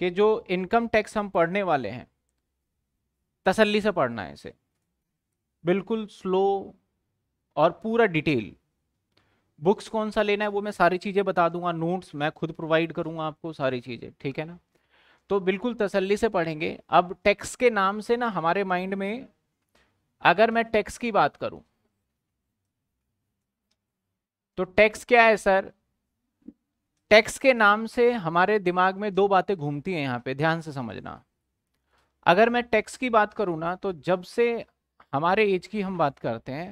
कि जो income tax हम पढ़ने वाले हैं तसल्ली से पढ़ना है इसे बिल्कुल स्लो और पूरा डिटेल बुक्स कौन सा लेना है वो मैं सारी चीज़ें बता दूंगा नोट्स मैं खुद प्रोवाइड करूंगा आपको सारी चीज़ें ठीक है ना तो बिल्कुल तसल्ली से पढ़ेंगे अब टैक्स के नाम से ना हमारे माइंड में अगर मैं टैक्स की बात करूं तो टैक्स क्या है सर टैक्स के नाम से हमारे दिमाग में दो बातें घूमती हैं यहाँ पे ध्यान से समझना अगर मैं टैक्स की बात करूँ ना तो जब से हमारे एज की हम बात करते हैं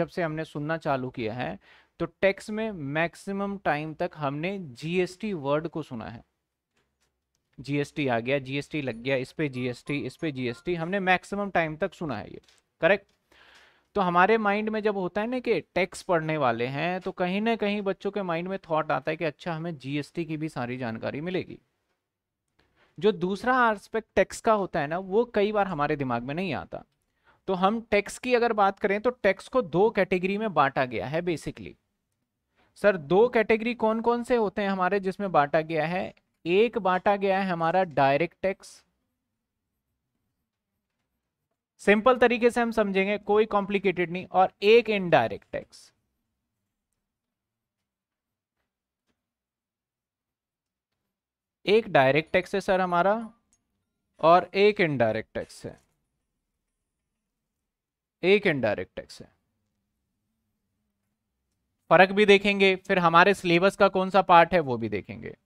जब से हमने सुनना चालू किया है तो टैक्स में मैक्सिमम टाइम तक हमने जीएसटी वर्ड को सुना है जीएसटी आ गया जीएसटी लग गया इस पे जीएसटी इस पे जीएसटी हमने मैक्सिमम टाइम तक सुना है ये करेक्ट तो हमारे माइंड में जब होता है ना कि टैक्स पढ़ने वाले हैं तो कहीं ना कहीं बच्चों के माइंड में थॉट आता है कि अच्छा हमें जीएसटी की भी सारी जानकारी मिलेगी जो दूसरा आस्पेक्ट टैक्स का होता है ना वो कई बार हमारे दिमाग में नहीं आता तो हम टैक्स की अगर बात करें तो टैक्स को दो कैटेगरी में बांटा गया है बेसिकली सर दो कैटेगरी कौन कौन से होते हैं हमारे जिसमें बांटा गया है एक बांटा गया है हमारा डायरेक्ट टैक्स सिंपल तरीके से हम समझेंगे कोई कॉम्प्लिकेटेड नहीं और एक इनडायरेक्ट टैक्स एक डायरेक्ट टैक्स है सर हमारा और एक इनडायरेक्ट टैक्स है एक इनडायरेक्ट टैक्स है फर्क भी देखेंगे फिर हमारे सिलेबस का कौन सा पार्ट है वो भी देखेंगे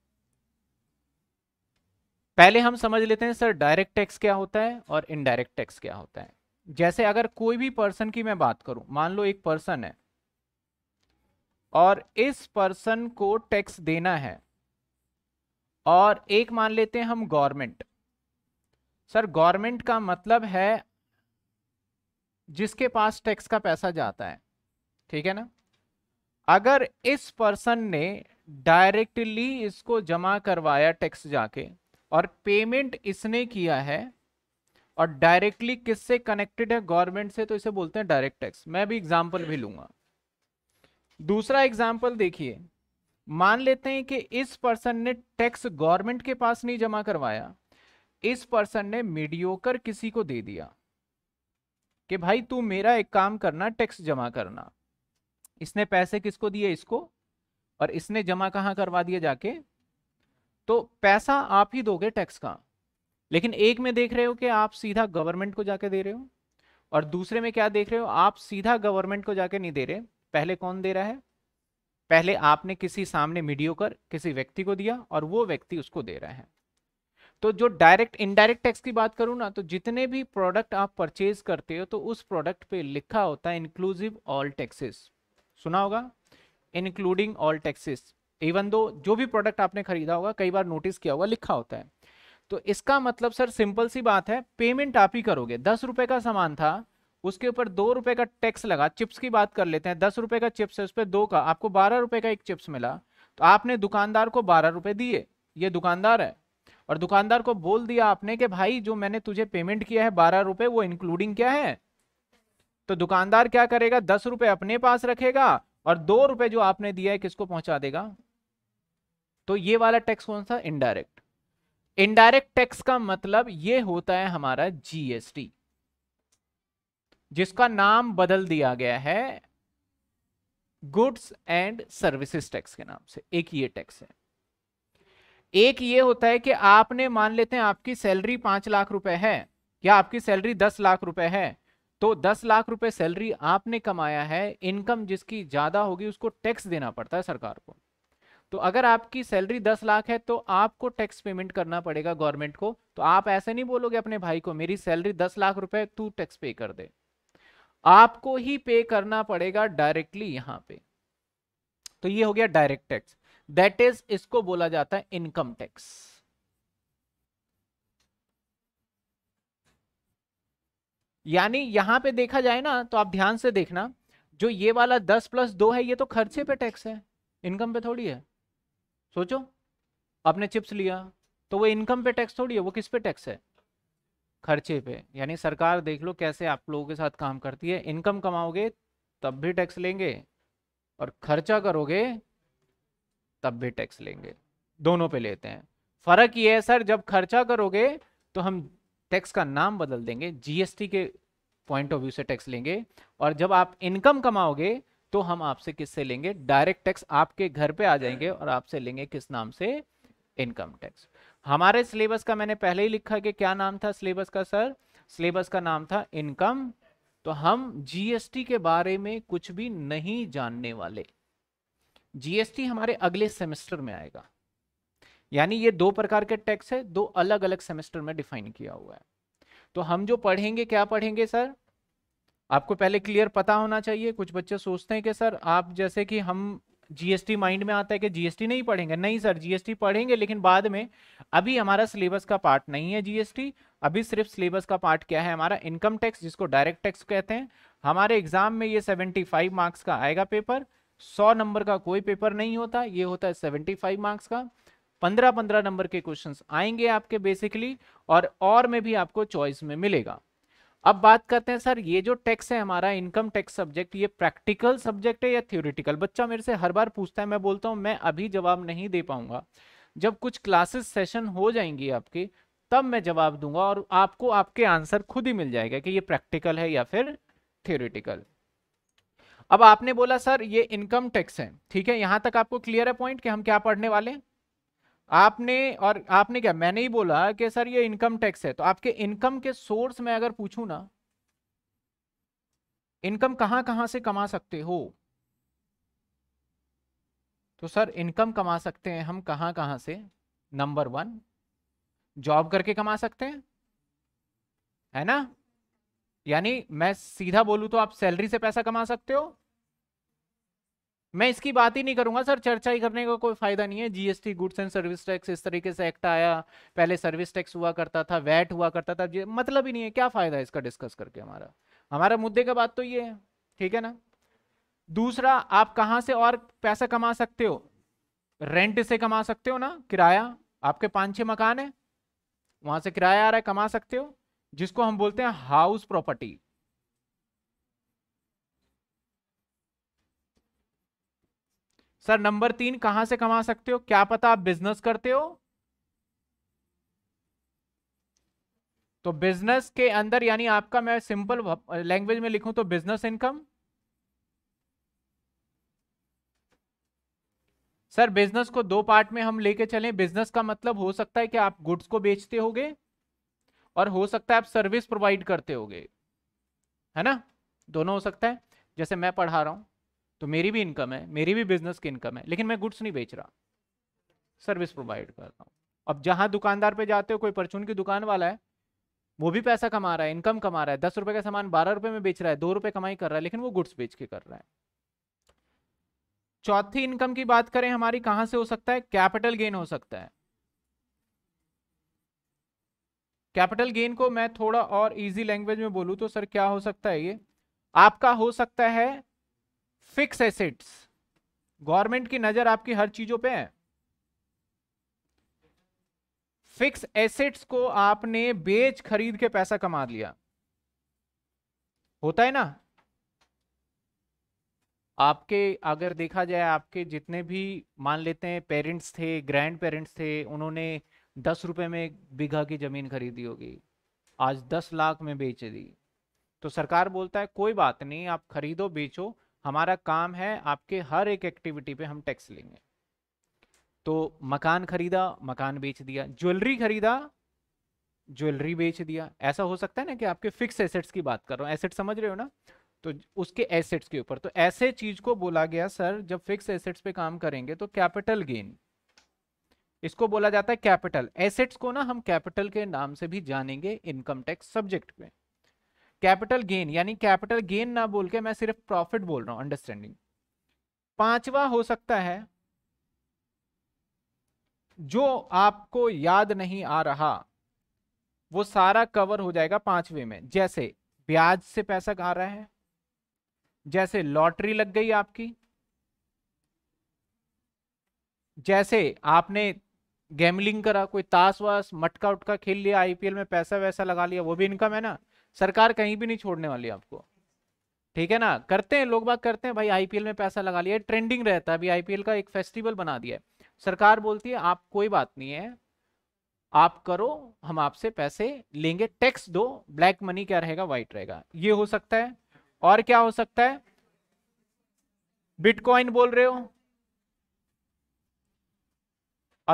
पहले हम समझ लेते हैं सर डायरेक्ट टैक्स क्या होता है और इनडायरेक्ट टैक्स क्या होता है जैसे अगर कोई भी पर्सन की मैं बात करूं मान लो एक पर्सन है और इस पर्सन को टैक्स देना है और एक मान लेते हैं हम गवर्नमेंट सर गवर्नमेंट का मतलब है जिसके पास टैक्स का पैसा जाता है ठीक है ना अगर इस पर्सन ने डायरेक्टली इसको जमा करवाया टैक्स जाके और पेमेंट इसने किया है और डायरेक्टली किससे कनेक्टेड है गवर्नमेंट से तो इसे बोलते हैं डायरेक्ट टैक्स मैं भी एग्जाम्पल भी लूंगा दूसरा एग्जाम्पल देखिए मान लेते हैं कि इस पर्सन ने टैक्स गवर्नमेंट के पास नहीं जमा करवाया इस पर्सन ने मीडियोकर किसी को दे दिया कि भाई तू मेरा एक काम करना टैक्स जमा करना इसने पैसे किसको दिए इसको और इसने जमा कहां करवा दिया जाके तो पैसा आप ही दोगे टैक्स का लेकिन एक में देख रहे हो कि आप सीधा गवर्नमेंट को जाके दे रहे हो और दूसरे में क्या देख रहे हो आप सीधा गवर्नमेंट को जाके नहीं दे रहे पहले कौन दे रहा है पहले आपने किसी सामने मीडियो कर किसी व्यक्ति को दिया और वो व्यक्ति उसको दे रहा है तो जो डायरेक्ट इनडायरेक्ट टैक्स की बात करूं ना तो जितने भी प्रोडक्ट आप परचेज करते हो तो उस प्रोडक्ट पे लिखा होता है इंक्लूसिव ऑल टैक्सेस सुना होगा including all taxes even though जो भी प्रोडक्ट आपने खरीदा होगा कई बार नोटिस किया होगा लिखा होता है तो इसका मतलब सर सिंपल सी बात है पेमेंट आप ही करोगे दस रुपए का सामान था उसके ऊपर दो रुपए का टैक्स लगा चिप्स की बात कर लेते हैं दस रुपए का चिप्स है उस पर दो का आपको बारह रुपए का एक चिप्स मिला तो आपने दुकानदार को बारह रुपए दिए ये दुकानदार है और दुकानदार को बोल दिया आपने कि भाई जो मैंने तुझे पेमेंट किया है बारह रुपए वो इंक्लूडिंग क्या है तो दुकानदार क्या करेगा दस रुपए अपने पास रखेगा और दो रुपए जो आपने दिया है किसको पहुंचा देगा तो ये वाला टैक्स कौन सा इनडायरेक्ट इनडायरेक्ट टैक्स का मतलब ये होता है हमारा जीएसटी जिसका नाम बदल दिया गया है गुड्स एंड सर्विसेज टैक्स के नाम से एक ये टैक्स है एक ये होता है कि आपने मान लेते हैं आपकी सैलरी पांच लाख रुपए है या आपकी सैलरी दस लाख रुपए है तो दस लाख रुपए सैलरी आपने कमाया है इनकम जिसकी ज्यादा होगी उसको टैक्स देना पड़ता है सरकार को तो अगर आपकी सैलरी दस लाख है तो आपको टैक्स पेमेंट करना पड़ेगा गवर्नमेंट को तो आप ऐसे नहीं बोलोगे अपने भाई को मेरी सैलरी दस लाख रुपए तू टैक्स पे कर दे आपको ही पे करना पड़ेगा डायरेक्टली यहां पे तो ये हो गया डायरेक्ट टैक्स दैट इज इसको बोला जाता है इनकम टैक्स यानी यहां पे देखा जाए ना तो आप ध्यान से देखना जो ये वाला दस प्लस दो है ये तो खर्चे पे टैक्स है इनकम पे थोड़ी है सोचो आपने चिप्स लिया तो वो इनकम पे टैक्स थोड़ी है वो किस पे टैक्स है खर्चे पे यानी सरकार देख लो कैसे आप लोगों के साथ काम करती है इनकम कमाओगे तब भी टैक्स लेंगे और खर्चा करोगे तब भी टैक्स लेंगे दोनों पे लेते हैं फर्क ये है सर जब खर्चा करोगे तो हम टैक्स का नाम बदल देंगे जीएसटी के पॉइंट ऑफ व्यू से टैक्स लेंगे और जब आप इनकम कमाओगे तो हम आपसे किससे लेंगे डायरेक्ट टैक्स आपके घर पे आ जाएंगे और आपसे लेंगे किस नाम से इनकम टैक्स हमारे सिलेबस का मैंने पहले ही लिखा कि क्या नाम था सिलेबस का सर सिलेबस का नाम था इनकम तो हम जीएसटी के बारे में कुछ भी नहीं जानने वाले जीएसटी हमारे अगले सेमेस्टर में आएगा यानी ये दो प्रकार के टैक्स है दो अलग अलग सेमेस्टर में डिफाइन किया हुआ है तो हम जो पढ़ेंगे क्या पढ़ेंगे सर आपको पहले क्लियर पता होना चाहिए कुछ बच्चे सोचते हैं कि सर आप जैसे कि हम जीएसटी माइंड में आता है कि जीएसटी नहीं पढ़ेंगे नहीं सर जीएसटी पढ़ेंगे लेकिन बाद में अभी हमारा सिलेबस का पार्ट नहीं है जीएसटी अभी सिर्फ सिलेबस का पार्ट क्या है हमारा इनकम टैक्स जिसको डायरेक्ट टैक्स कहते हैं हमारे एग्जाम में ये 75 मार्क्स का आएगा पेपर 100 नंबर का कोई पेपर नहीं होता ये होता है 75 मार्क्स का पंद्रह पंद्रह नंबर के क्वेश्चंस आएंगे आपके बेसिकली और और में भी आपको चॉइस में मिलेगा अब बात करते हैं सर ये जो टैक्स है हमारा इनकम टैक्स सब्जेक्ट ये प्रैक्टिकल सब्जेक्ट है या थ्योरिटिकल बच्चा मेरे से हर बार पूछता है मैं बोलता हूँ मैं अभी जवाब नहीं दे पाऊंगा जब कुछ क्लासेस सेशन हो जाएंगी आपकी तब मैं जवाब दूंगा और आपको आपके आंसर खुद ही मिल जाएगा कि ये प्रैक्टिकल है या फिर थ्योरिटिकल अब आपने बोला सर ये इनकम टैक्स है ठीक है यहां तक आपको क्लियर है पॉइंट कि हम क्या पढ़ने वाले हैं आपने और आपने क्या मैंने ही बोला कि सर ये इनकम टैक्स है तो आपके इनकम के सोर्स में अगर पूछूं ना इनकम कहां कहां से कमा सकते हो तो सर इनकम कमा सकते हैं हम कहां कहां से नंबर वन जॉब करके कमा सकते हैं है ना यानी मैं सीधा बोलूं तो आप सैलरी से पैसा कमा सकते हो मैं इसकी बात ही नहीं करूंगा सर चर्चा ही करने का कोई फायदा नहीं है GST goods and service tax इस तरीके से एक्ट आया पहले सर्विस टैक्स हुआ करता था वैट हुआ करता था मतलब ही नहीं है क्या फायदा है इसका डिस्कस करके हमारा हमारा मुद्दे का बात तो ये है ठीक है ना दूसरा आप कहाँ से और पैसा कमा सकते हो रेंट से कमा सकते हो ना किराया आपके पाँच छः मकान है वहां से किराया आ रहा है कमा सकते हो जिसको हम बोलते हैं हाउस प्रॉपर्टी सर नंबर तीन कहां से कमा सकते हो क्या पता आप बिजनेस करते हो तो बिजनेस के अंदर यानी आपका मैं सिंपल लैंग्वेज में लिखूं तो बिजनेस इनकम सर बिजनेस को दो पार्ट में हम लेके चले बिजनेस का मतलब हो सकता है कि आप गुड्स को बेचते होगे और हो सकता है आप सर्विस प्रोवाइड करते होगे है ना दोनों हो सकता है जैसे मैं पढ़ा रहा हूं तो मेरी भी इनकम है मेरी भी बिजनेस की इनकम है लेकिन मैं गुड्स नहीं बेच रहा सर्विस प्रोवाइड कर रहा हूँ अब जहाँ दुकानदार पे जाते हो कोई परचून की दुकान वाला है वो भी पैसा कमा रहा है इनकम कमा रहा है दस रुपए का सामान बारह रुपए में बेच रहा है दो रुपए कमाई कर रहा है लेकिन वो गुड्स बेच के कर रहा है चौथी इनकम की बात करें हमारी कहां से हो सकता है कैपिटल गेन हो सकता है कैपिटल गेन को मैं थोड़ा और इजी लैंग्वेज में बोलूं तो सर क्या हो सकता है ये आपका हो सकता है फिक्स एसेट्स गवर्नमेंट की नजर आपकी हर चीजों पे है फिक्स एसेट्स को आपने बेच खरीद के पैसा कमा लिया होता है ना आपके अगर देखा जाए आपके जितने भी मान लेते हैं पेरेंट्स थे ग्रैंड पेरेंट्स थे उन्होंने दस रुपए में बीघा की जमीन खरीदी होगी आज दस लाख में बेच दी तो सरकार बोलता है कोई बात नहीं आप खरीदो बेचो हमारा काम है आपके हर एक एक्टिविटी पे हम टैक्स लेंगे तो मकान खरीदा मकान बेच दिया ज्वेलरी खरीदा ज्वेलरी बेच दिया ऐसा हो सकता है ना कि आपके फिक्स एसेट्स की बात कर रहा हूँ एसेट समझ रहे हो ना तो उसके एसेट्स के ऊपर तो ऐसे चीज को बोला गया सर जब फिक्स एसेट्स पे काम करेंगे तो कैपिटल गेन इसको बोला जाता है कैपिटल एसेट्स को ना हम कैपिटल के नाम से भी जानेंगे इनकम टैक्स सब्जेक्ट में कैपिटल गेन यानी कैपिटल गेन ना बोल के मैं सिर्फ प्रॉफिट बोल रहा हूं अंडरस्टैंडिंग पांचवा हो सकता है जो आपको याद नहीं आ रहा वो सारा कवर हो जाएगा पांचवे में जैसे ब्याज से पैसा आ रहा है जैसे लॉटरी लग गई आपकी जैसे आपने गैमलिंग करा कोई ताश वास मटका उटका खेल लिया आईपीएल में पैसा वैसा लगा लिया वो भी इनकम है ना सरकार कहीं भी नहीं छोड़ने वाली आपको ठीक है ना करते हैं लोग बात करते हैं भाई आईपीएल में पैसा लगा लिया ट्रेंडिंग रहता है अभी आईपीएल का एक फेस्टिवल बना दिया है सरकार बोलती है आप कोई बात नहीं है आप करो हम आपसे पैसे लेंगे टैक्स दो ब्लैक मनी क्या रहेगा व्हाइट रहेगा ये हो सकता है और क्या हो सकता है बिटकॉइन बोल रहे हो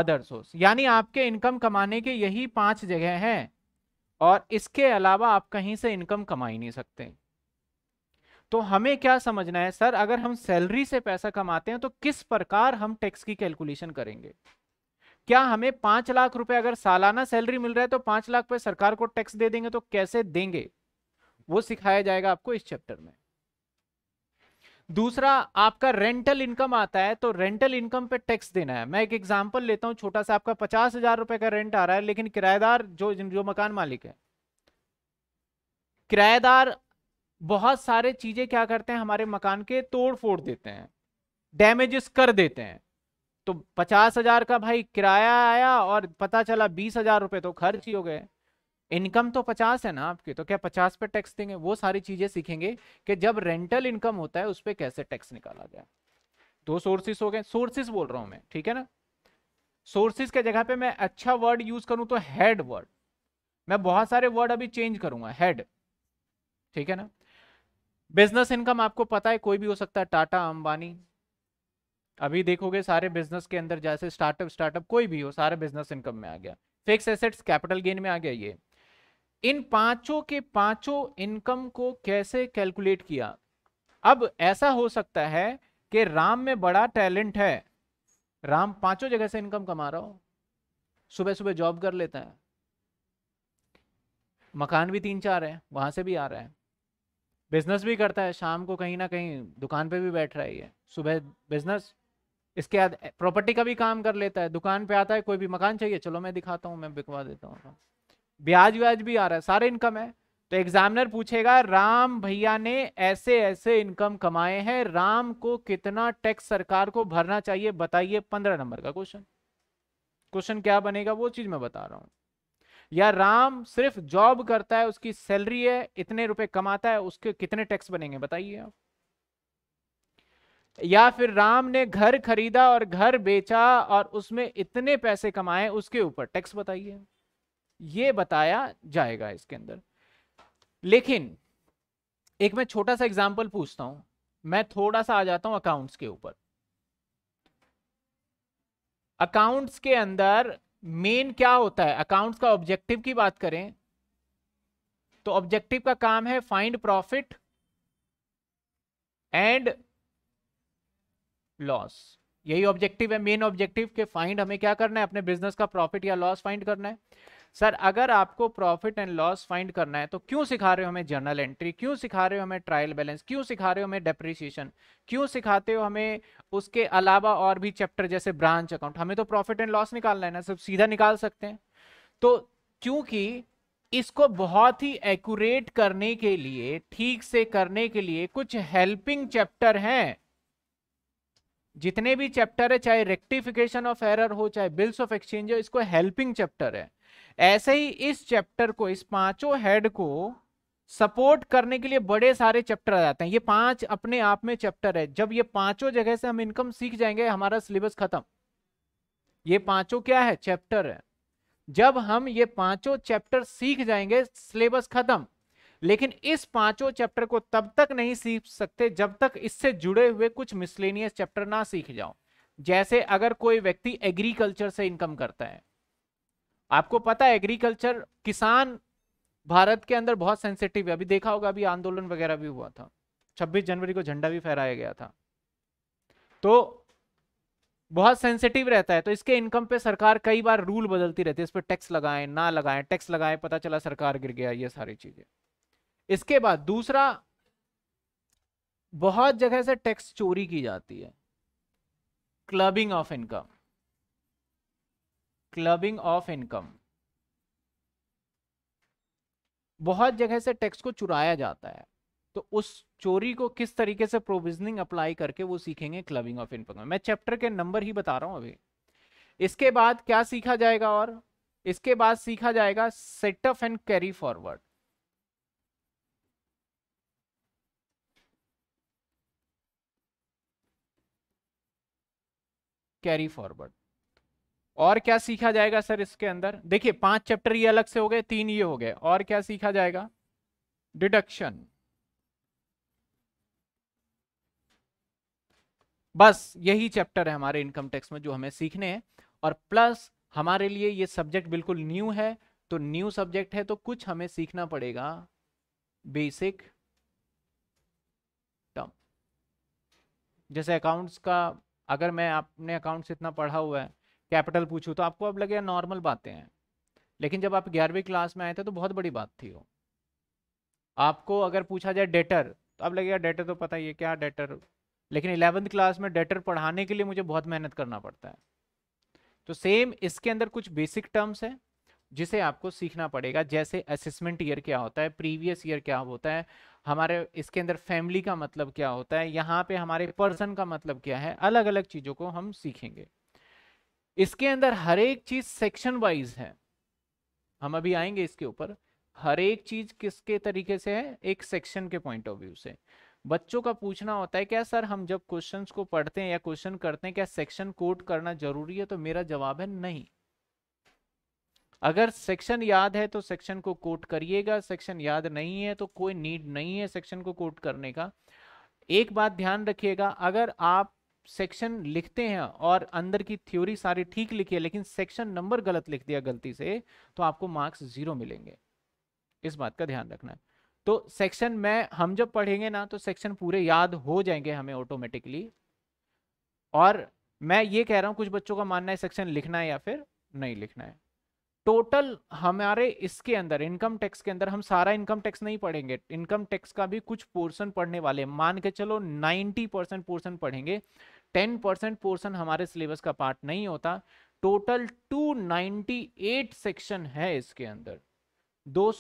अदर सोर्स यानी आपके इनकम कमाने के यही पांच जगह हैं और इसके अलावा आप कहीं से इनकम कमा ही नहीं सकते तो हमें क्या समझना है सर अगर हम सैलरी से पैसा कमाते हैं तो किस प्रकार हम टैक्स की कैलकुलेशन करेंगे क्या हमें पांच लाख रुपए अगर सालाना सैलरी मिल रहा है तो पांच लाख रुपए सरकार को टैक्स दे देंगे तो कैसे देंगे वो सिखाया जाएगा आपको इस चैप्टर में दूसरा आपका रेंटल इनकम आता है तो रेंटल इनकम पे टैक्स देना है मैं एक एग्जांपल लेता हूँ छोटा सा आपका पचास हजार रुपये का रेंट आ रहा है लेकिन किराएदार जो जो मकान मालिक है किराएदार बहुत सारे चीज़ें क्या करते हैं हमारे मकान के तोड़ फोड़ देते हैं डैमेजेस कर देते हैं तो पचास हजार का भाई किराया आया और पता चला बीस हजार तो खर्च ही हो गए इनकम तो पचास है ना आपकी तो क्या पचास पे टैक्स देंगे वो सारी चीजें सीखेंगे कि जब रेंटल इनकम होता है उस पर कैसे टैक्स निकाला गया दो सोर्सेस हो गए सोर्सेस बोल रहा हूं मैं ठीक है ना सोर्सिस के जगह पे मैं अच्छा वर्ड यूज करूं तो हेड वर्ड मैं बहुत सारे वर्ड अभी चेंज करूंगा हेड ठीक है ना बिजनेस इनकम आपको पता है कोई भी हो सकता है टाटा अंबानी अभी देखोगे सारे बिजनेस के अंदर जैसे स्टार्टअप स्टार्टअप कोई भी हो सारे बिजनेस इनकम में आ गया फिक्स एसेट्स कैपिटल गेन में आ गया ये इन पांचों के पांचों इनकम को कैसे कैलकुलेट किया अब ऐसा हो सकता है कि राम में बड़ा टैलेंट है राम पांचों जगह से इनकम कमा रहा हो सुबह सुबह जॉब कर लेता है मकान भी तीन चार है वहां से भी आ रहा है बिजनेस भी करता है शाम को कहीं ना कहीं दुकान पे भी बैठ रहा है सुबह बिजनेस इसके बाद प्रॉपर्टी का भी काम कर लेता है दुकान पे आता है कोई भी मकान चाहिए चलो मैं दिखाता हूँ मैं बिकवा देता हूँ ब्याज व्याज भी आ रहा है सारे इनकम है तो एग्जामिनर पूछेगा राम भैया ने ऐसे ऐसे इनकम कमाए हैं राम को कितना टैक्स सरकार को भरना चाहिए बताइए पंद्रह नंबर का क्वेश्चन क्वेश्चन क्या बनेगा वो चीज मैं बता रहा हूं या राम सिर्फ जॉब करता है उसकी सैलरी है इतने रुपए कमाता है उसके कितने टैक्स बनेंगे बताइए आप या फिर राम ने घर खरीदा और घर बेचा और उसमें इतने पैसे कमाए उसके ऊपर टैक्स बताइए ये बताया जाएगा इसके अंदर लेकिन एक मैं छोटा सा एग्जाम्पल पूछता हूं मैं थोड़ा सा आ जाता हूं अकाउंट्स के ऊपर अकाउंट्स के अंदर मेन क्या होता है अकाउंट्स का ऑब्जेक्टिव की बात करें तो ऑब्जेक्टिव का काम है फाइंड प्रॉफिट एंड लॉस यही ऑब्जेक्टिव है मेन ऑब्जेक्टिव के फाइंड हमें क्या करना है अपने बिजनेस का प्रॉफिट या लॉस फाइंड करना है सर अगर आपको प्रॉफिट एंड लॉस फाइंड करना है तो क्यों सिखा रहे हो हमें जर्नल एंट्री क्यों सिखा रहे हो हमें ट्रायल बैलेंस क्यों सिखा रहे हो हमें डेप्रिसिएशन क्यों सिखाते हो हमें उसके अलावा और भी चैप्टर जैसे ब्रांच अकाउंट हमें तो प्रॉफिट एंड लॉस निकालना है ना सब सीधा निकाल सकते हैं तो क्योंकि इसको बहुत ही एक्यूरेट करने के लिए ठीक से करने के लिए कुछ हेल्पिंग चैप्टर हैं जितने भी चैप्टर है चाहे रेक्टिफिकेशन ऑफ एरर हो चाहे बिल्स ऑफ एक्सचेंज हो इसको हेल्पिंग चैप्टर है ऐसे ही इस चैप्टर को इस पांचों हेड को सपोर्ट करने के लिए बड़े सारे चैप्टर आ जाते हैं ये पांच अपने आप में चैप्टर है जब ये पांचों जगह से हम इनकम सीख जाएंगे हमारा सिलेबस खत्म ये पांचों क्या है चैप्टर है जब हम ये पांचों चैप्टर सीख जाएंगे सिलेबस खत्म लेकिन इस पांचों चैप्टर को तब तक नहीं सीख सकते जब तक इससे जुड़े हुए कुछ मिसलेनियस चैप्टर ना सीख जाओ जैसे अगर कोई व्यक्ति एग्रीकल्चर से इनकम करता है आपको पता है एग्रीकल्चर किसान भारत के अंदर बहुत सेंसिटिव है अभी देखा होगा अभी आंदोलन वगैरह भी हुआ था 26 जनवरी को झंडा भी फहराया गया था तो बहुत सेंसिटिव रहता है तो इसके इनकम पे सरकार कई बार रूल बदलती रहती है इस पर टैक्स लगाएं ना लगाएं टैक्स लगाएं पता चला सरकार गिर गया ये सारी चीजें इसके बाद दूसरा बहुत जगह से टैक्स चोरी की जाती है clubbing of income clubbing of income बहुत जगह से टैक्स को चुराया जाता है तो उस चोरी को किस तरीके से प्रोविजनिंग अप्लाई करके वो सीखेंगे क्लबिंग ऑफ इनकम मैं चैप्टर के नंबर ही बता रहा हूं अभी इसके बाद क्या सीखा जाएगा और इसके बाद सीखा जाएगा set off and carry forward carry forward और क्या सीखा जाएगा सर इसके अंदर देखिए पांच चैप्टर ये अलग से हो गए तीन ये हो गए और क्या सीखा जाएगा डिडक्शन बस यही चैप्टर है हमारे इनकम टैक्स में जो हमें सीखने हैं और प्लस हमारे लिए ये सब्जेक्ट बिल्कुल न्यू है तो न्यू सब्जेक्ट है तो कुछ हमें सीखना पड़ेगा बेसिक टर्म जैसे अकाउंट्स का अगर मैं आपने अकाउंट्स इतना पढ़ा हुआ है कैपिटल पूछूँ तो आपको अब लगे नॉर्मल बातें हैं लेकिन जब आप ग्यारहवीं क्लास में आए थे तो बहुत बड़ी बात थी वो आपको अगर पूछा जाए डेटर तो अब लगेगा डेटर तो पता ही है क्या डेटर लेकिन इलेवंथ क्लास में डेटर पढ़ाने के लिए मुझे बहुत मेहनत करना पड़ता है तो सेम इसके अंदर कुछ बेसिक टर्म्स हैं जिसे आपको सीखना पड़ेगा जैसे असेसमेंट ईयर क्या होता है प्रीवियस ईयर क्या होता है हमारे इसके अंदर फैमिली का मतलब क्या होता है यहाँ पे हमारे पर्सन का मतलब क्या है अलग अलग चीज़ों को हम सीखेंगे इसके अंदर हर एक चीज सेक्शन वाइज है हम अभी आएंगे इसके ऊपर हर एक चीज किसके तरीके से है एक सेक्शन के पॉइंट ऑफ व्यू से बच्चों का पूछना होता है क्या सर हम जब क्वेश्चंस को पढ़ते हैं या क्वेश्चन करते हैं क्या सेक्शन कोट करना जरूरी है तो मेरा जवाब है नहीं अगर सेक्शन याद है तो सेक्शन को कोट करिएगा सेक्शन याद नहीं है तो कोई नीड नहीं है सेक्शन को कोट करने का एक बात ध्यान रखिएगा अगर आप सेक्शन लिखते हैं और अंदर की थ्योरी सारी ठीक लिखी है लेकिन सेक्शन नंबर गलत लिख दिया गलती से तो आपको मार्क्स जीरो मिलेंगे इस बात का ध्यान रखना है तो सेक्शन में हम जब पढ़ेंगे ना तो सेक्शन पूरे याद हो जाएंगे हमें ऑटोमेटिकली और मैं ये कह रहा हूँ कुछ बच्चों का मानना है सेक्शन लिखना है या फिर नहीं लिखना है टोटल हमारे इसके अंदर इनकम टैक्स के अंदर हम सारा इनकम टैक्स नहीं पढ़ेंगे इनकम टैक्स का भी कुछ पोर्शन पढ़ने वाले मान के चलो 90 परसेंट पोर्सन पढ़ेंगे 10 परसेंट पोर्सन हमारे सिलेबस का पार्ट नहीं होता टोटल 298 सेक्शन है इसके अंदर दो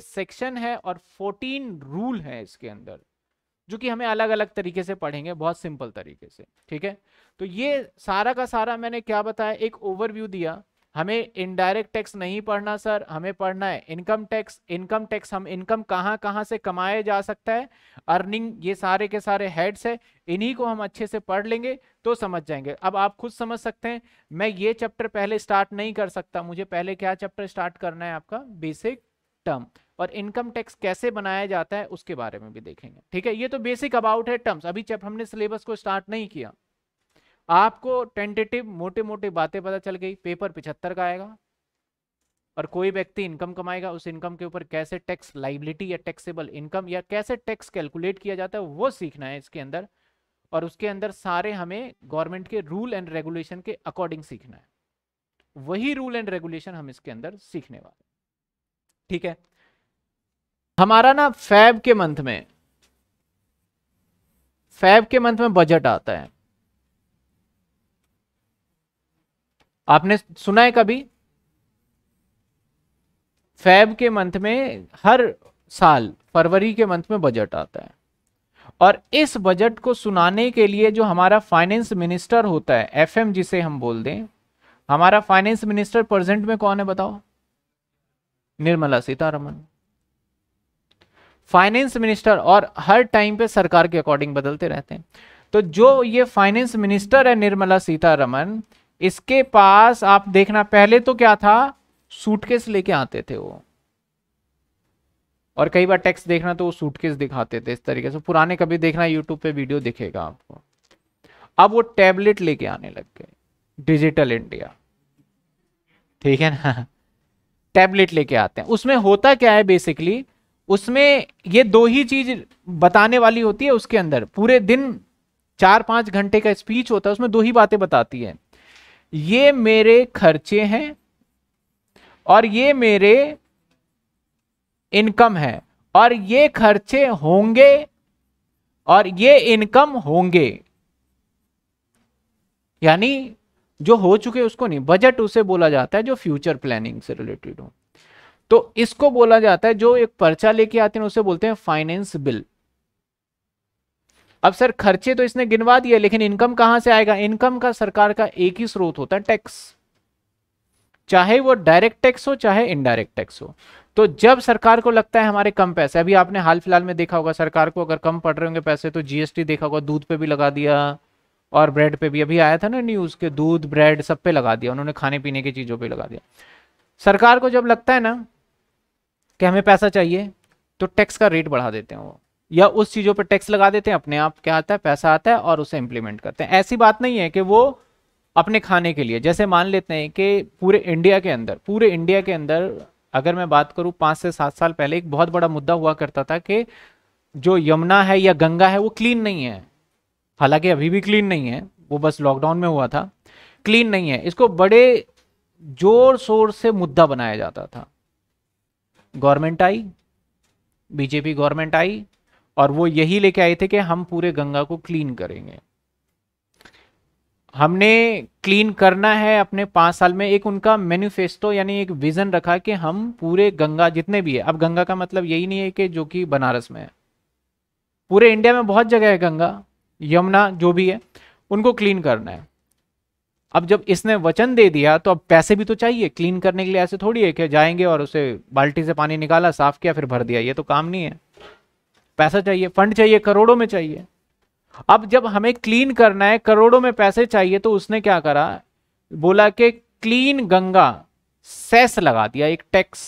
सेक्शन है और 14 रूल है इसके अंदर जो कि हमें अलग अलग तरीके से पढ़ेंगे बहुत सिंपल तरीके से ठीक है तो ये सारा का सारा मैंने क्या बताया एक ओवरव्यू दिया हमें इनडायरेक्ट टैक्स नहीं पढ़ना सर हमें पढ़ना है इनकम टैक्स इनकम टैक्स हम इनकम कहाँ कहाँ से कमाया जा सकता है अर्निंग ये सारे के सारे हेड्स है इन्हीं को हम अच्छे से पढ़ लेंगे तो समझ जाएंगे अब आप खुद समझ सकते हैं मैं ये चैप्टर पहले स्टार्ट नहीं कर सकता मुझे पहले क्या चैप्टर स्टार्ट करना है आपका बेसिक टर्म और इनकम टैक्स कैसे बनाया जाता है उसके बारे में भी देखेंगे ठीक है ये तो बेसिक अबाउट है टर्म्स अभी हमने सिलेबस को स्टार्ट नहीं किया आपको टेंटेटिव मोटे मोटे बातें पता चल गई पेपर पिछहत्तर का आएगा और कोई व्यक्ति इनकम कमाएगा उस इनकम के ऊपर कैसे टैक्स लाइबिलिटी या टैक्सेबल इनकम या कैसे टैक्स कैलकुलेट किया जाता है वो सीखना है इसके अंदर और उसके अंदर सारे हमें गवर्नमेंट के रूल एंड रेगुलेशन के अकॉर्डिंग सीखना है वही रूल एंड रेगुलेशन हम इसके अंदर सीखने वाले ठीक है हमारा ना फैब के मंथ में फैब के मंथ में बजट आता है आपने सुना है कभी फैब के मंथ में हर साल फरवरी के मंथ में बजट आता है और इस बजट को सुनाने के लिए जो हमारा फाइनेंस मिनिस्टर होता है एफएम जिसे हम बोल दें हमारा फाइनेंस मिनिस्टर प्रेजेंट में कौन है बताओ निर्मला सीतारमन फाइनेंस मिनिस्टर और हर टाइम पे सरकार के अकॉर्डिंग बदलते रहते हैं तो जो ये फाइनेंस मिनिस्टर है निर्मला सीतारमन इसके पास आप देखना पहले तो क्या था सूटकेस लेके आते थे वो और कई बार टेक्स्ट देखना तो वो सूटकेस दिखाते थे इस तरीके से पुराने कभी देखना यूट्यूब पे वीडियो दिखेगा आपको अब वो टैबलेट लेके आने लग गए डिजिटल इंडिया ठीक है ना टैबलेट लेके आते हैं उसमें होता क्या है बेसिकली उसमें ये दो ही चीज बताने वाली होती है उसके अंदर पूरे दिन चार पांच घंटे का स्पीच होता है उसमें दो ही बातें बताती है ये मेरे खर्चे हैं और ये मेरे इनकम है और ये खर्चे होंगे और ये इनकम होंगे यानी जो हो चुके उसको नहीं बजट उसे बोला जाता है जो फ्यूचर प्लानिंग से रिलेटेड हो तो इसको बोला जाता है जो एक पर्चा लेके आते हैं उसे बोलते हैं फाइनेंस बिल अब सर खर्चे तो इसने गिनवा दिया लेकिन इनकम कहां से आएगा इनकम का सरकार का एक ही स्रोत होता है टैक्स चाहे वो डायरेक्ट टैक्स हो चाहे इनडायरेक्ट टैक्स हो तो जब सरकार को लगता है हमारे कम पैसे अभी आपने हाल फिलहाल में देखा होगा सरकार को अगर कम पड़ रहे होंगे पैसे तो जीएसटी देखा होगा दूध पे भी लगा दिया और ब्रेड पे भी अभी आया था ना न्यूज़ के दूध ब्रेड सब पे लगा दिया उन्होंने खाने पीने की चीज़ों पर लगा दिया सरकार को जब लगता है ना कि हमें पैसा चाहिए तो टैक्स का रेट बढ़ा देते हैं वो या उस चीज़ों पर टैक्स लगा देते हैं अपने आप क्या आता है पैसा आता है और उसे इंप्लीमेंट करते हैं ऐसी बात नहीं है कि वो अपने खाने के लिए जैसे मान लेते हैं कि पूरे इंडिया के अंदर पूरे इंडिया के अंदर अगर मैं बात करूं पांच से सात साल पहले एक बहुत बड़ा मुद्दा हुआ करता था कि जो यमुना है या गंगा है वो क्लीन नहीं है हालांकि अभी भी क्लीन नहीं है वो बस लॉकडाउन में हुआ था क्लीन नहीं है इसको बड़े जोर शोर से मुद्दा बनाया जाता था गवर्नमेंट आई बीजेपी गवर्नमेंट आई और वो यही लेके आए थे कि हम पूरे गंगा को क्लीन करेंगे हमने क्लीन करना है अपने पांच साल में एक उनका मैनिफेस्टो यानी एक विज़न रखा कि हम पूरे गंगा जितने भी है अब गंगा का मतलब यही नहीं है कि जो कि बनारस में है पूरे इंडिया में बहुत जगह है गंगा यमुना जो भी है उनको क्लीन करना है अब जब इसने वचन दे दिया तो अब पैसे भी तो चाहिए क्लीन करने के लिए ऐसे थोड़ी है कि जाएंगे और उसे बाल्टी से पानी निकाला साफ किया फिर भर दिया ये तो काम नहीं है पैसा चाहिए फंड चाहिए करोड़ों में चाहिए अब जब हमें क्लीन करना है करोड़ों में पैसे चाहिए तो उसने क्या करा बोला कि क्लीन गंगा सेस लगा दिया एक टैक्स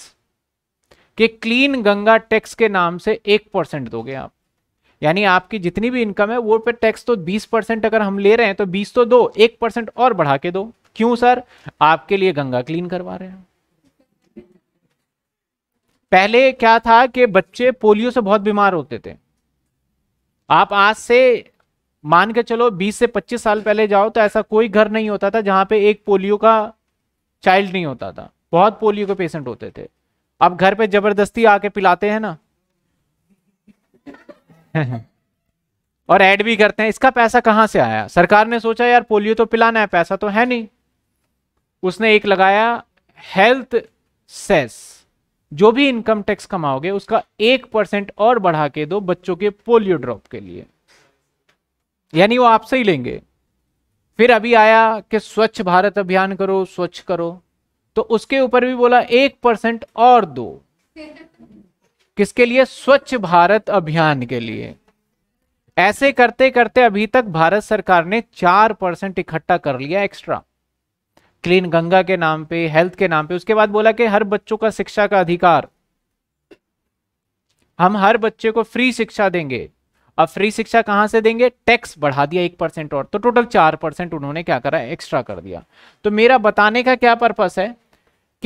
कि क्लीन गंगा टैक्स के नाम से एक परसेंट दोगे आप यानी आपकी जितनी भी इनकम है वो पे टैक्स तो बीस परसेंट अगर हम ले रहे हैं तो बीस तो दो एक परसेंट और बढ़ा के दो क्यों सर आपके लिए गंगा क्लीन करवा रहे हैं पहले क्या था कि बच्चे पोलियो से बहुत बीमार होते थे आप आज से मान के चलो 20 से 25 साल पहले जाओ तो ऐसा कोई घर नहीं होता था जहां पे एक पोलियो का चाइल्ड नहीं होता था बहुत पोलियो के पेशेंट होते थे अब घर पे जबरदस्ती आके पिलाते हैं ना और ऐड भी करते हैं इसका पैसा कहाँ से आया सरकार ने सोचा यार पोलियो तो पिलाना है पैसा तो है नहीं उसने एक लगाया हेल्थ सेस जो भी इनकम टैक्स कमाओगे उसका एक परसेंट और बढ़ा के दो बच्चों के पोलियो ड्रॉप के लिए यानी वो आपसे ही लेंगे फिर अभी आया कि स्वच्छ भारत अभियान करो स्वच्छ करो तो उसके ऊपर भी बोला एक परसेंट और दो किसके लिए स्वच्छ भारत अभियान के लिए ऐसे करते करते अभी तक भारत सरकार ने चार परसेंट इकट्ठा कर लिया एक्स्ट्रा क्लीन गंगा के नाम पे हेल्थ के नाम पे उसके बाद बोला कि हर बच्चों का शिक्षा का अधिकार हम हर बच्चे को फ्री शिक्षा देंगे अब फ्री शिक्षा कहां से देंगे टैक्स बढ़ा दिया एक परसेंट और तो टोटल चार परसेंट उन्होंने क्या करा एक्स्ट्रा कर दिया तो मेरा बताने का क्या पर्पस है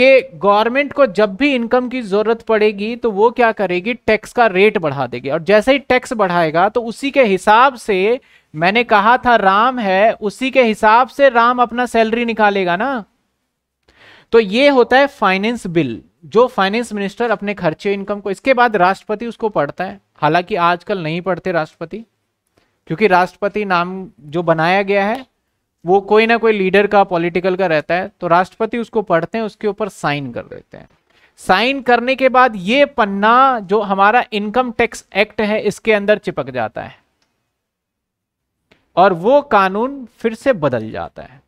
कि गवर्नमेंट को जब भी इनकम की जरूरत पड़ेगी तो वो क्या करेगी टैक्स का रेट बढ़ा देगी और जैसे ही टैक्स बढ़ाएगा तो उसी के हिसाब से मैंने कहा था राम है उसी के हिसाब से राम अपना सैलरी निकालेगा ना तो ये होता है फाइनेंस बिल जो फाइनेंस मिनिस्टर अपने खर्चे इनकम को इसके बाद राष्ट्रपति उसको पढ़ता है हालांकि आजकल नहीं पढ़ते राष्ट्रपति क्योंकि राष्ट्रपति नाम जो बनाया गया है वो कोई ना कोई लीडर का पॉलिटिकल का रहता है तो राष्ट्रपति उसको पढ़ते हैं उसके ऊपर साइन कर देते हैं साइन करने के बाद ये पन्ना जो हमारा इनकम टैक्स एक्ट है इसके अंदर चिपक जाता है और वो कानून फिर से बदल जाता है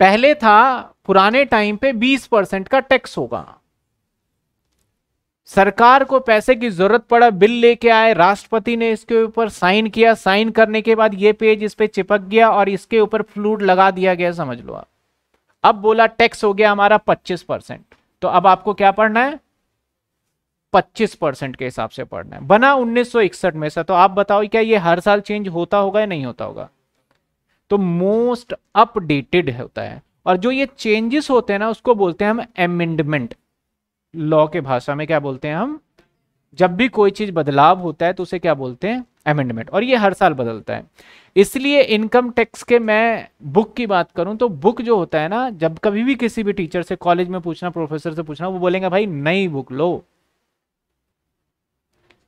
पहले था पुराने टाइम पे 20 परसेंट का टैक्स होगा सरकार को पैसे की जरूरत पड़ा बिल लेके आए राष्ट्रपति ने इसके ऊपर साइन किया साइन करने के बाद ये पेज इस पे चिपक गया और इसके ऊपर फ्लूड लगा दिया गया समझ लो आप अब बोला टैक्स हो गया हमारा 25 परसेंट तो अब आपको क्या पढ़ना है 25 परसेंट के हिसाब से पढ़ना है बना 1961 में से तो आप बताओ क्या ये हर साल चेंज होता होगा या नहीं होता होगा तो मोस्ट अपडेटेड होता है और जो ये चेंजेस होते हैं ना उसको बोलते हैं हम एमेंडमेंट लॉ के भाषा में क्या बोलते हैं हम जब भी कोई चीज बदलाव होता है तो उसे क्या बोलते हैं एमेंडमेंट और ये हर साल बदलता है इसलिए इनकम टैक्स के मैं बुक की बात करूं तो बुक जो होता है ना जब कभी भी किसी भी टीचर से कॉलेज में पूछना प्रोफेसर से पूछना वो बोलेंगे भाई नई बुक लो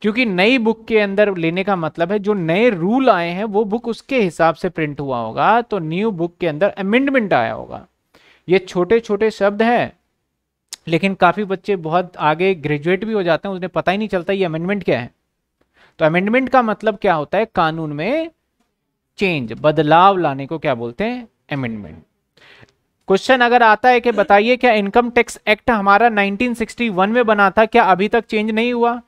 क्योंकि नई बुक के अंदर लेने का मतलब है जो नए रूल आए हैं वो बुक उसके हिसाब से प्रिंट हुआ होगा तो न्यू बुक के अंदर अमेंडमेंट आया होगा ये छोटे छोटे शब्द हैं लेकिन काफ़ी बच्चे बहुत आगे ग्रेजुएट भी हो जाते हैं उन्हें पता ही नहीं चलता ये अमेंडमेंट क्या है तो अमेंडमेंट का मतलब क्या होता है कानून में चेंज बदलाव लाने को क्या बोलते हैं अमेंडमेंट क्वेश्चन अगर आता है कि बताइए क्या इनकम टैक्स एक्ट हमारा 1961 में बना था क्या अभी तक चेंज नहीं हुआ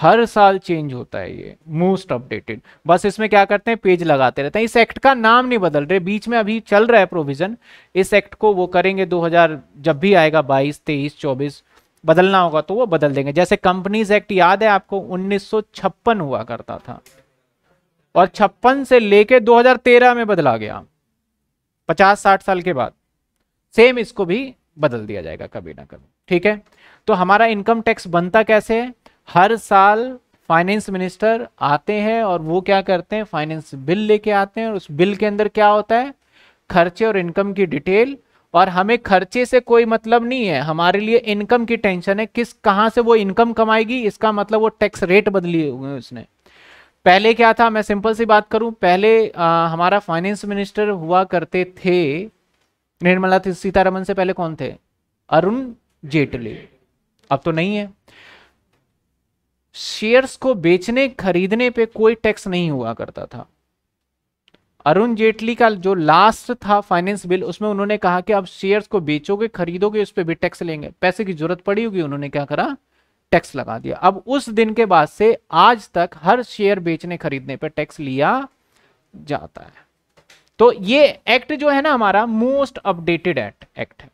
हर साल चेंज होता है ये मोस्ट अपडेटेड बस इसमें क्या करते हैं पेज लगाते रहते हैं इस एक्ट का नाम नहीं बदल रहे बीच में अभी चल रहा है प्रोविजन इस एक्ट को वो करेंगे 2000 जब भी आएगा 22 23 24 बदलना होगा तो वो बदल देंगे जैसे कंपनीज एक्ट याद है आपको उन्नीस हुआ करता था और छप्पन से लेके दो में बदला गया पचास साठ साल के बाद सेम इसको भी बदल दिया जाएगा कभी ना कभी ठीक है तो हमारा इनकम टैक्स बनता कैसे है हर साल फाइनेंस मिनिस्टर आते हैं और वो क्या करते हैं फाइनेंस बिल लेके आते हैं और उस बिल के अंदर क्या होता है खर्चे और इनकम की डिटेल और हमें खर्चे से कोई मतलब नहीं है हमारे लिए इनकम की टेंशन है किस कहाँ से वो इनकम कमाएगी इसका मतलब वो टैक्स रेट बदली हुए उसने पहले क्या था मैं सिंपल सी बात करूं पहले आ, हमारा फाइनेंस मिनिस्टर हुआ करते थे निर्मला सीतारमन से पहले कौन थे अरुण जेटली अब तो नहीं है शेयर्स को बेचने खरीदने पे कोई टैक्स नहीं हुआ करता था अरुण जेटली का जो लास्ट था फाइनेंस बिल उसमें उन्होंने कहा कि आप शेयर्स को बेचोगे खरीदोगे उस पर भी टैक्स लेंगे पैसे की जरूरत पड़ी होगी उन्होंने क्या करा टैक्स लगा दिया अब उस दिन के बाद से आज तक हर शेयर बेचने खरीदने पर टैक्स लिया जाता है तो ये एक्ट जो है ना हमारा मोस्ट अपडेटेड एक्ट एक्ट है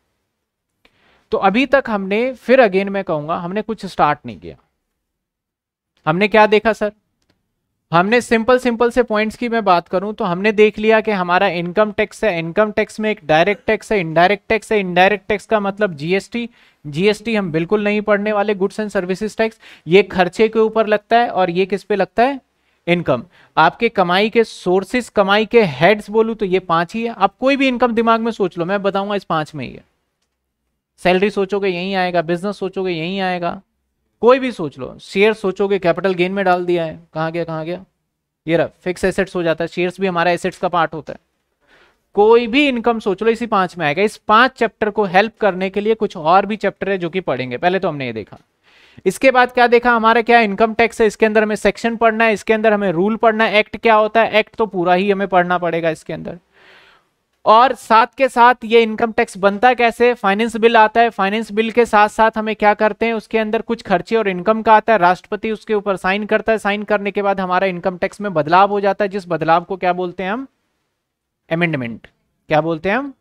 तो अभी तक हमने फिर अगेन मैं कहूंगा हमने कुछ स्टार्ट नहीं किया हमने क्या देखा सर हमने सिंपल सिंपल से पॉइंट्स की मैं बात करूं तो हमने देख लिया कि हमारा इनकम टैक्स है इनकम टैक्स में एक डायरेक्ट टैक्स है इनडायरेक्ट टैक्स है इनडायरेक्ट टैक्स का मतलब जीएसटी जीएसटी हम बिल्कुल नहीं पढ़ने वाले गुड्स एंड सर्विसेज टैक्स ये खर्चे के ऊपर लगता है और ये किस पे लगता है इनकम आपके कमाई के सोर्सेस कमाई के हेड्स बोलू तो ये पांच ही है आप कोई भी इनकम दिमाग में सोच लो मैं बताऊंगा इस पांच में ही है सैलरी सोचोगे यही आएगा बिजनेस सोचोगे यही आएगा कोई भी सोच लो शेयर सोचोगे कैपिटल गेन में डाल दिया है कहाँ गया कहाँ गया ये रहा फिक्स एसेट्स हो जाता है शेयर्स भी हमारा एसेट्स का पार्ट होता है कोई भी इनकम सोच लो इसी पांच में आएगा इस पांच चैप्टर को हेल्प करने के लिए कुछ और भी चैप्टर है जो कि पढ़ेंगे पहले तो हमने ये देखा इसके बाद क्या देखा हमारा क्या इनकम टैक्स है इसके अंदर हमें सेक्शन पढ़ना है इसके अंदर हमें रूल पढ़ना है एक्ट क्या होता है एक्ट तो पूरा ही हमें पढ़ना पड़ेगा इसके अंदर और साथ के साथ ये इनकम टैक्स बनता कैसे फाइनेंस बिल आता है फाइनेंस बिल के साथ साथ हमें क्या करते हैं उसके अंदर कुछ खर्चे और इनकम का आता है राष्ट्रपति उसके ऊपर साइन करता है साइन करने के बाद हमारा इनकम टैक्स में बदलाव हो जाता है जिस बदलाव को क्या बोलते हैं हम अमेंडमेंट क्या बोलते हैं हम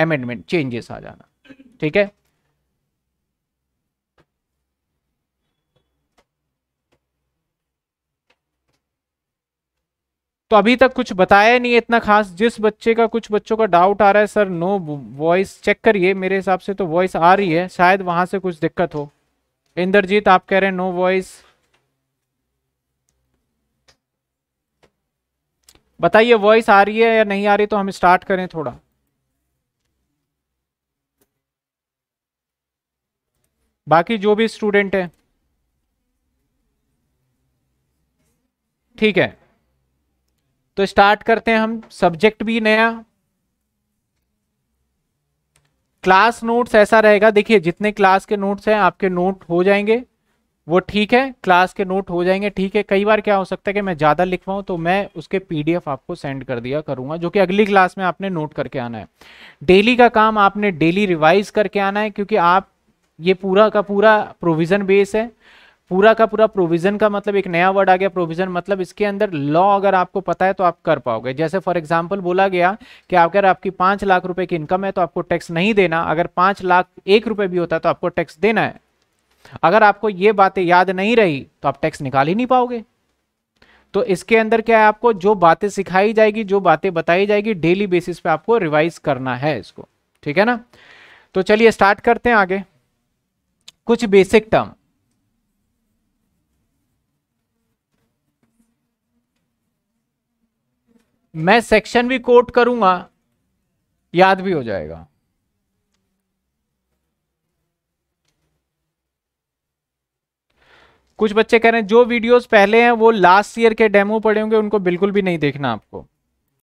अमेंडमेंट चेंजेस आ जाना ठीक है तो अभी तक कुछ बताया नहीं है इतना खास जिस बच्चे का कुछ बच्चों का डाउट आ रहा है सर नो वॉइस चेक करिए मेरे हिसाब से तो वॉइस आ रही है शायद वहां से कुछ दिक्कत हो इंद्रजीत आप कह रहे हैं नो वॉइस बताइए वॉइस आ रही है या नहीं आ रही तो हम स्टार्ट करें थोड़ा बाकी जो भी स्टूडेंट है ठीक है तो स्टार्ट करते हैं हम सब्जेक्ट भी नया क्लास नोट्स ऐसा रहेगा देखिए जितने क्लास के नोट्स हैं आपके नोट हो जाएंगे वो ठीक है क्लास के नोट हो जाएंगे ठीक है कई बार क्या हो सकता है कि मैं ज़्यादा लिखवाऊ तो मैं उसके पीडीएफ आपको सेंड कर दिया करूँगा जो कि अगली क्लास में आपने नोट करके आना है डेली का काम आपने डेली रिवाइज करके आना है क्योंकि आप ये पूरा का पूरा प्रोविज़न बेस है पूरा का पूरा प्रोविजन का मतलब एक नया वर्ड आ गया प्रोविजन मतलब इसके अंदर लॉ अगर आपको पता है तो आप कर पाओगे जैसे फॉर एग्जाम्पल बोला गया कि अगर आपकी पांच लाख रुपए की इनकम है तो आपको टैक्स नहीं देना अगर पांच लाख एक रुपए भी होता है तो आपको टैक्स देना है अगर आपको ये बातें याद नहीं रही तो आप टैक्स निकाल ही नहीं पाओगे तो इसके अंदर क्या है आपको जो बातें सिखाई जाएगी जो बातें बताई जाएगी डेली बेसिस पे आपको रिवाइज करना है इसको ठीक है ना तो चलिए स्टार्ट करते हैं आगे कुछ बेसिक टर्म मैं सेक्शन भी कोट करूंगा याद भी हो जाएगा कुछ बच्चे कह रहे हैं जो वीडियोस पहले हैं वो लास्ट ईयर के डेमो पड़े होंगे उनको बिल्कुल भी नहीं देखना आपको